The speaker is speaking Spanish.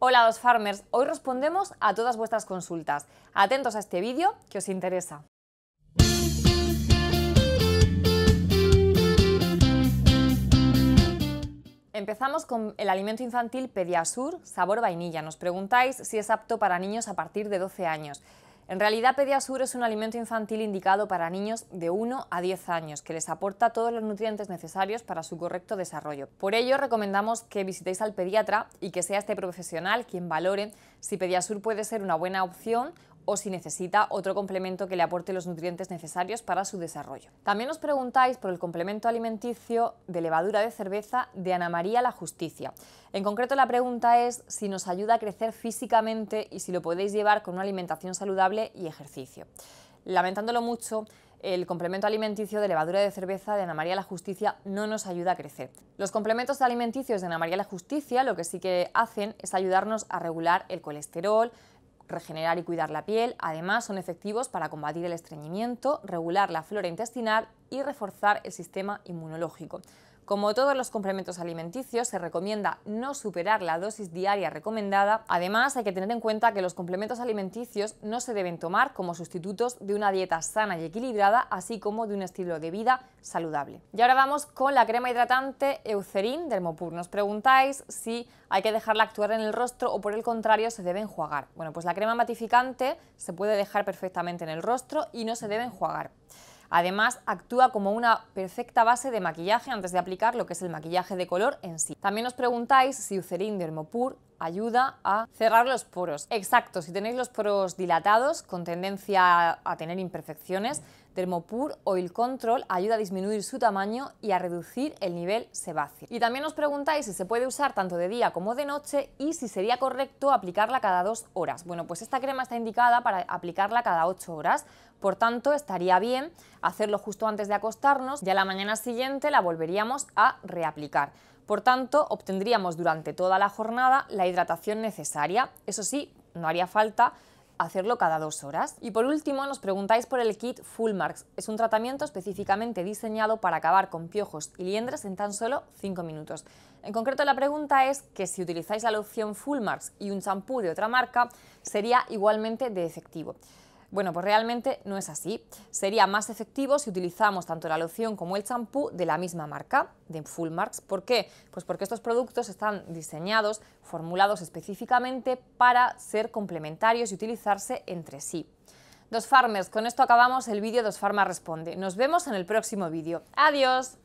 Hola los farmers, hoy respondemos a todas vuestras consultas. Atentos a este vídeo que os interesa. Empezamos con el alimento infantil Pediasur, sabor vainilla. Nos preguntáis si es apto para niños a partir de 12 años. En realidad, Pediasur es un alimento infantil indicado para niños de 1 a 10 años, que les aporta todos los nutrientes necesarios para su correcto desarrollo. Por ello, recomendamos que visitéis al pediatra y que sea este profesional quien valore si Pediasur puede ser una buena opción o si necesita otro complemento que le aporte los nutrientes necesarios para su desarrollo. También os preguntáis por el complemento alimenticio de levadura de cerveza de Ana María la Justicia. En concreto la pregunta es si nos ayuda a crecer físicamente y si lo podéis llevar con una alimentación saludable y ejercicio. Lamentándolo mucho, el complemento alimenticio de levadura de cerveza de Ana María la Justicia no nos ayuda a crecer. Los complementos alimenticios de Ana María la Justicia lo que sí que hacen es ayudarnos a regular el colesterol, regenerar y cuidar la piel. Además, son efectivos para combatir el estreñimiento, regular la flora intestinal y reforzar el sistema inmunológico. Como todos los complementos alimenticios, se recomienda no superar la dosis diaria recomendada. Además, hay que tener en cuenta que los complementos alimenticios no se deben tomar como sustitutos de una dieta sana y equilibrada, así como de un estilo de vida saludable. Y ahora vamos con la crema hidratante Eucerin del Mopur. Nos preguntáis si hay que dejarla actuar en el rostro o por el contrario se debe enjuagar. Bueno, pues la crema matificante se puede dejar perfectamente en el rostro y no se debe enjuagar. Además, actúa como una perfecta base de maquillaje antes de aplicar lo que es el maquillaje de color en sí. También os preguntáis si Ucerin de Hermopur ayuda a cerrar los poros. Exacto, si tenéis los poros dilatados, con tendencia a tener imperfecciones, Dermopur Oil Control ayuda a disminuir su tamaño y a reducir el nivel sebáceo. Y también os preguntáis si se puede usar tanto de día como de noche y si sería correcto aplicarla cada dos horas. Bueno, pues esta crema está indicada para aplicarla cada 8 horas, por tanto estaría bien hacerlo justo antes de acostarnos y a la mañana siguiente la volveríamos a reaplicar. Por tanto, obtendríamos durante toda la jornada la hidratación necesaria. Eso sí, no haría falta hacerlo cada dos horas. Y por último, nos preguntáis por el kit Full Marks. Es un tratamiento específicamente diseñado para acabar con piojos y liendres en tan solo 5 minutos. En concreto, la pregunta es que si utilizáis la loción Full Marks y un champú de otra marca, sería igualmente de efectivo. Bueno, pues realmente no es así. Sería más efectivo si utilizamos tanto la loción como el champú de la misma marca, de Full Marks. ¿Por qué? Pues porque estos productos están diseñados, formulados específicamente para ser complementarios y utilizarse entre sí. Dos Farmers, con esto acabamos el vídeo Dos Farma Responde. Nos vemos en el próximo vídeo. ¡Adiós!